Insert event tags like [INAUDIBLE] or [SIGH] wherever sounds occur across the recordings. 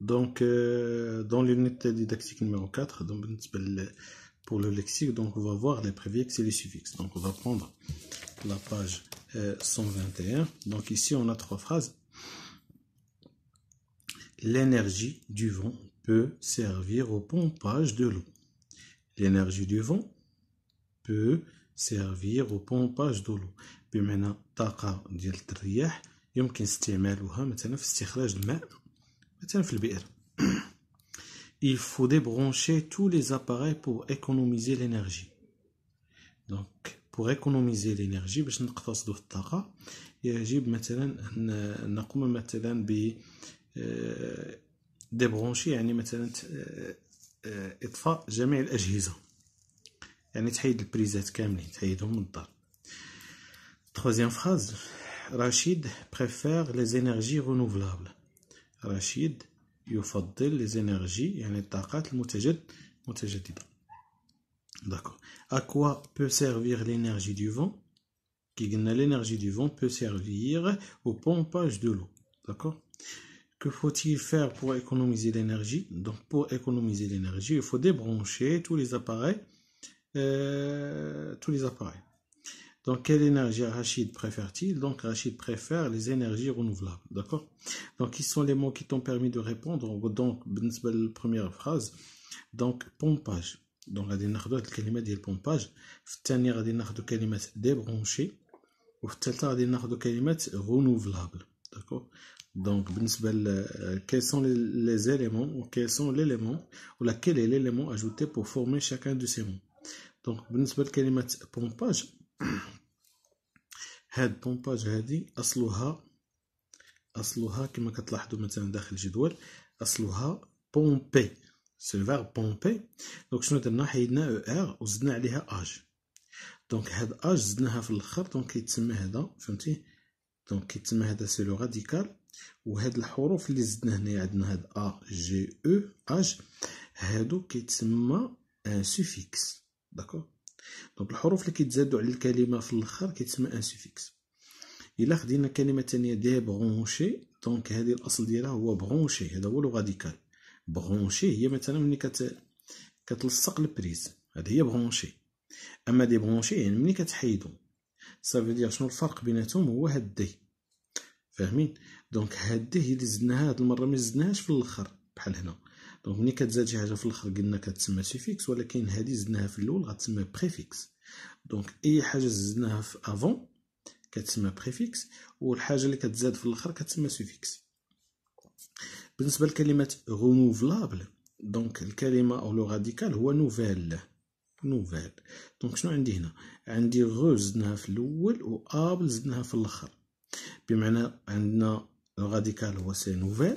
Donc, euh, dans l'unité didactique numéro 4, donc, pour le lexique, donc, on va voir les préfixes et les suffixes. Donc, on va prendre la page 121. Euh, donc, ici, on a trois phrases. L'énergie du vent peut servir au pompage de l'eau. L'énergie du vent peut servir au pompage de l'eau. [CLEARS THROAT] Il faut débrancher tous les appareils pour économiser l'énergie. Donc, pour économiser l'énergie, باش نقتصدوا في الطاقه, يجب مثلا نقوم مثلا ب débrancher يعني مثلا اطفاء جميع الاجهزه يعني تحيد البريزات كاملين تحيدهم من الدار troisième phrase Rachid préfère les énergies renouvelables faut les énergies D'accord. À quoi peut servir l'énergie du vent L'énergie du vent peut servir au pompage de l'eau. D'accord Que faut-il faire pour économiser l'énergie Donc, pour économiser l'énergie, il faut débrancher tous les appareils. Euh, tous les appareils. Donc, quelle énergie Rachid préfère-t-il Donc Rachid préfère les énergies renouvelables. D'accord Donc qui sont les mots qui t'ont permis de répondre Donc, première phrase, donc pompage. Donc la le kalima dit pompage. Ftani le kalima débranché. Ou ftata le mot « renouvelable. D'accord donc, euh, euh, quels sont les, éléments ou quels sont l'élément ou laquelle est l'élément ajouté pour former chacun de ces mots. Donc, بالنسبة لكلمة pompage, [CLEARS THROAT] هاد بومباج هادي اصلها اصلها كما كتلاحظوا مثلا داخل الجدول اصلها بومبي سو فيغ بومبي دونك شنو درنا حيدنا او e ار وزدنا عليها اج دونك هاد اج زدناها في الاخر دونك كيتسمى هذا فهمتي دونك كيتسمى هذا سي لو راديكال وهاد الحروف اللي زدنا هنايا عندنا هاد ا جي او اج هادو كيتسمى ان سوفيكس داكور دونك الحروف اللي كيتزادوا على الكلمه في الاخر كيتسمى ان سوفيكس الا خدينا كلمه ثانيه برونشي دونك هذه الاصل ديالها هو برونشي هذا هو لغه ديكال برونشي هي مثلا ملي كت كتلصق البريز هذه هي برونشي اما دي برونشي يعني ملي كتحيدو صافي ديال شنو الفرق بيناتهم هو دي فاهمين دونك دي هي اللي زدناها هاد المره ما زدناهاش في الاخر بحال هنا دونك طيب، ملي كتزاد شي حاجه في الاخر قلنا كتسمى سيفيكس ولكن هذه زدناها في الاول غتسمى بريفيكس دونك اي حاجه زدناها في افون كتسمى بريفيكس والحاجه اللي كتزاد في الاخر كتسمى سيفيكس بالنسبه لكلمه ريموفلابل دونك الكلمه او لو راديكال هو نوفيل نوفيل دونك شنو عندي هنا عندي غو زدناها في الاول و ابل زدناها في الاخر بمعنى عندنا لو راديكال هو سي نوفيل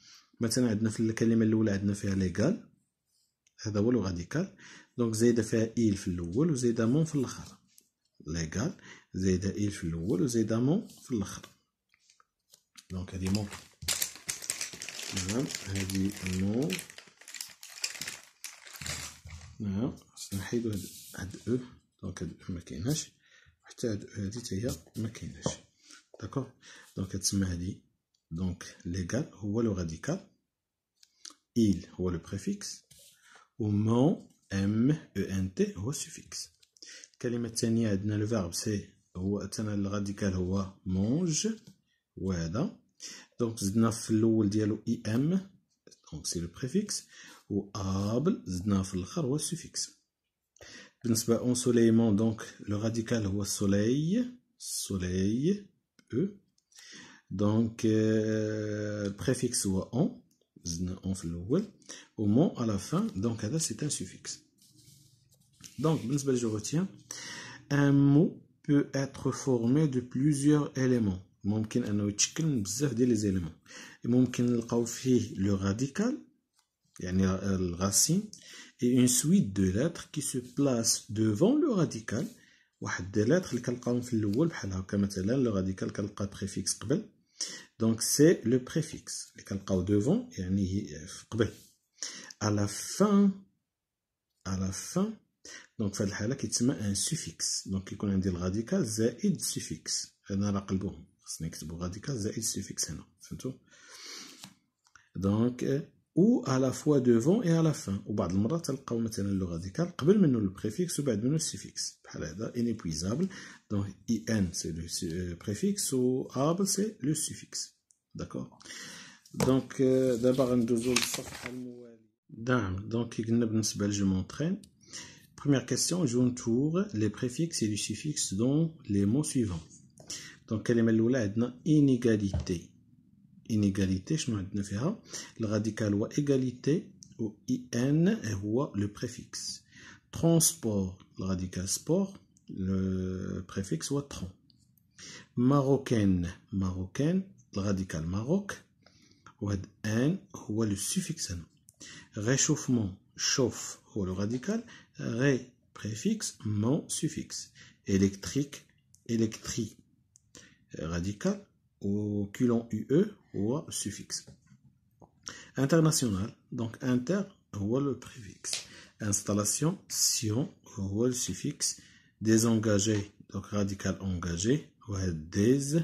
مثلا عندنا في الكلمه الاولى عندنا فيها ليغال هذا هو لوغاديكال دونك زايده فيها ايل في الاول وزايده مون في الاخر ليغال زايده ايل في الاول وزايده مون في الاخر دونك هذه مون نعم هذه مون نعم نحيدو هاد هاد او دونك هاد او مكيناش حتى هاد او هادي تاهي مكيناش داكوغ دونك كتسمى هادي دونك ليغال هو لو il ou le préfixe ou mon, m e n t au suffixe. Quel est maintenant le verbe c'est maintenant le radical ou mange ou alors donc znaflou le dia m donc c'est le préfixe ou able znaflou le charo suffixe. Pensez à ensoleillement donc le radical ou soleil soleil e donc euh, préfixe ou on au mot à la fin, donc c'est un suffixe. Donc, je retiens, un mot peut être formé de plusieurs éléments. les éléments. le radical ديال et une suite de lettres qui se place devant le radical واحد lettres le radical في الاول بحال هكا le radical, donc c'est le préfixe. Le kalqaou devant et un iqbel. À la fin, à la fin, donc fait le halak qui un suffixe. Donc il connaît le radical zaid suffixe. On a rappelé bon, un radical zaid suffixe. C'est tout. Donc euh, ou à la fois devant et à la fin Ou المرات تلقاو مثلا اللغه دي كان قبل منه البريفيكس وبعد منه inépuisable donc in c'est le euh, préfixe ou able c'est le suffixe d'accord donc nous allons la page. نعم donc كي je بالنسبه لجومونترين première question tourne les préfixes et les suffixes dans les mots suivants donc mot الاولى عندنا inégalité inégalité, le radical ou égalité ou IN est le préfixe. Transport, radical sport, le préfixe ou tran. Marocaine, marocaine, le radical maroc, ou N ou le suffixe. Réchauffement, chauffe ou le radical, ré préfixe, mon suffixe. Électrique, électrique, radical, au culon UE ou suffixe. International, donc inter ou le préfixe. Installation, sion ou le suffixe. Désengagé, donc radical engagé ou des.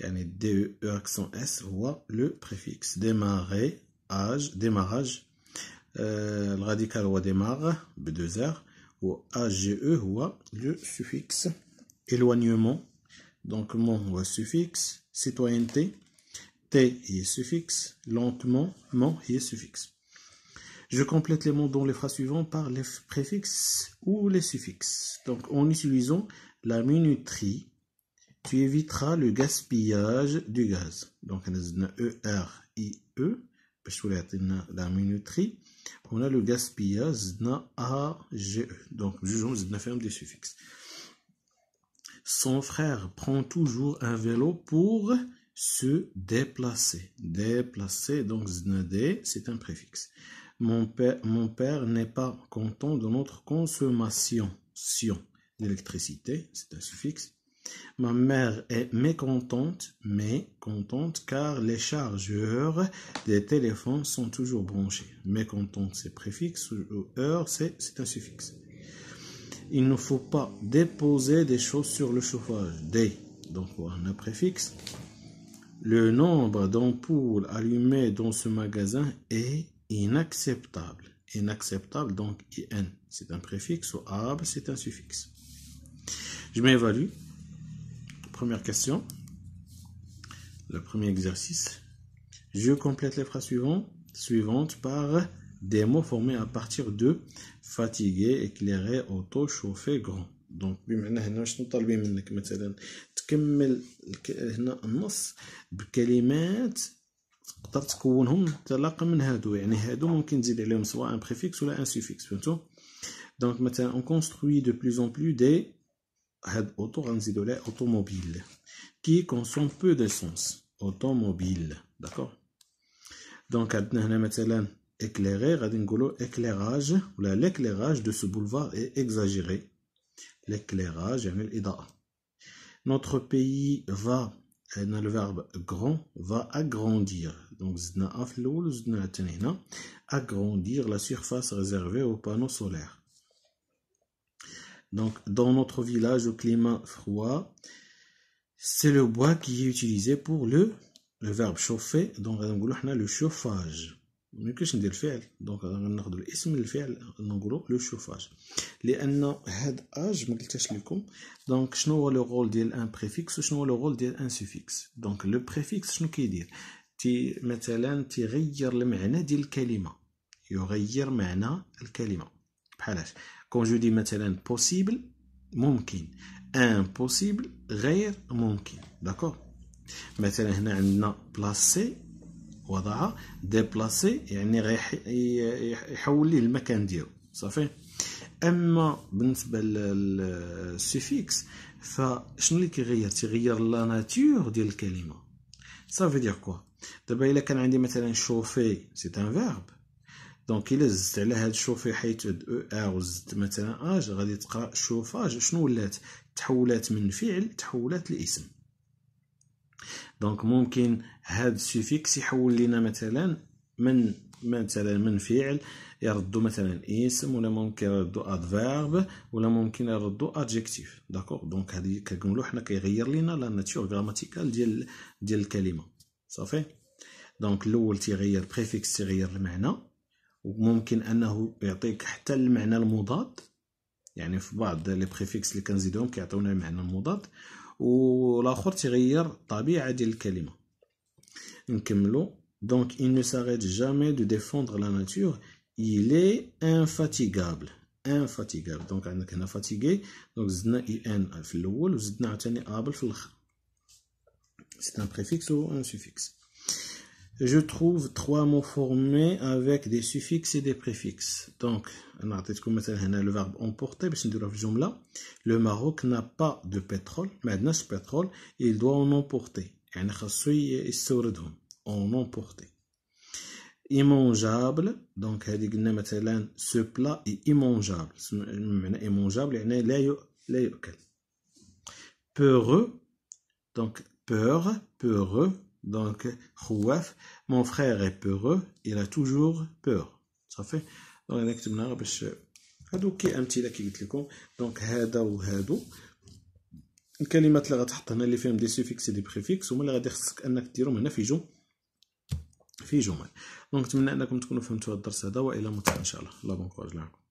يعني DE e accent S هو le préfixe démarrer âge démarrage euh, le radical هو démarre b 2 r و AGE هو le suffixe éloignement donc mon suffixe citoyenneté, T est suffixe, lentement, ment et suffixe. Je complète les mots dans les phrases suivantes par les préfixes ou les suffixes. Donc, en utilisant la minuterie, tu éviteras le gaspillage du gaz. Donc, on a E-R-I-E, e. la minuterie. On a le gaspillage, A-G-E. Donc, nous avons des suffixes. Son frère prend toujours un vélo pour se déplacer. Déplacer, donc znade, c'est un préfixe. Mon père, mon père n'est pas content de notre consommation d'électricité, c'est un suffixe. Ma mère est mécontente, mécontente car les chargeurs des téléphones sont toujours branchés. Mécontente, c'est préfixe, heure, c'est un suffixe il ne faut pas déposer des choses sur le chauffage. Des, donc on a préfixe. Le nombre d'ampoules allumées dans ce magasin est inacceptable. Inacceptable, donc IN, c'est un préfixe, ou AB, c'est un suffixe. Je m'évalue. Première question. Le premier exercice. Je complète les phrases suivantes, suivantes par des mots formés à partir de fatigué, éclairé, auto, chauffé, grand. Donc, بما ان هنا شنو طالبين منك مثلا تكمل هنا النص بكلمات تقدر تكونهم تلاقى من هادو يعني هادو ممكن تزيد عليهم سواء ان بريفيكس ولا ان سوفيكس مثلا عندنا هنا مثلا éclairer, Radingolo, éclairage, ou l'éclairage de ce boulevard est exagéré. L'éclairage, Notre pays va, euh, le verbe grand, va agrandir. Donc, agrandir la surface réservée aux panneaux solaires. Donc, dans notre village au climat froid, c'est le bois qui est utilisé pour le, le verbe chauffer. Donc, le chauffage. ميمكنش ندير الفعل دونك غناخدو الاسم الفعل نقولو لو شوفاج لان هاد اج ما قلتهاش لكم دونك شنو هو لو رول ديال ان بريفيكس وشنو هو لو رول ديال ان سوفيكس دونك لو بريفيكس شنو كيدير تي مثلا تيغير المعنى ديال الكلمه يغير معنى الكلمه بحالاش كون جو دي مثلا بوسيبل ممكن امبوسيبل غير ممكن داكور مثلا هنا عندنا بلاص سي وضعها ديبلاسي يعني غيحول ليه المكان ديالو صافي اما بالنسبه للسيفيكس فشنو اللي كيغير تيغير لا ناتور ديال الكلمه صافي دير كوا دابا الا كان عندي مثلا شوفي سي ان فيرب دونك الا زدت على هاد شوفي حيت او ار وزدت مثلا اج غادي تقرا شوفاج شنو ولات تحولات من فعل تحولات لاسم دونك ممكن هاد السوفيكس يحول لنا مثلا من مثلا من فعل يردو مثلا اسم ولا ممكن يردو ادفيرب ولا ممكن يردو ادجيكتيف داكوغ دونك هادي كنقولو حنا كيغير لينا لا ناتور غراماتيكال ديال ديال الكلمه صافي دونك الاول تيغير بريفيكس تيغير المعنى وممكن انه يعطيك حتى المعنى المضاد يعني في بعض لي بريفيكس اللي كنزيدوهم كيعطيونا المعنى المضاد والاخر تغير الطبيعه ديال الكلمه نكملو donc il ne s'arrête jamais de défendre la nature il est infatigable infatigable donc عندك هنا fatigué donc زدنا اي ان في الاول وزدنا عاوتاني able في الاخر c'est un préfixe ou un suffixe je trouve trois mots formés avec des suffixes et des préfixes. Donc, on le verbe emporter, le Maroc n'a pas de pétrole, mais pétrole, il doit en emporter. En emporter. Immangeable, donc, ce plat est immangeable. Immangeable, peureux, donc, peur, peureux, Donc, khouaf, mon frère est peureux, il a toujours peur. Ça fait Donc, on نكتب لنا باش هادو كي امثله كي قلت لكم دونك هذا وهادو الكلمات اللي غتحط هنا اللي فيهم دي سوفيكس دي بريفيكس هما اللي غادي خصك انك ديرهم هنا في جو في جمل دونك نتمنى انكم تكونوا فهمتوا هذا الدرس هذا والى متى ان شاء الله لا بون كوراج لكم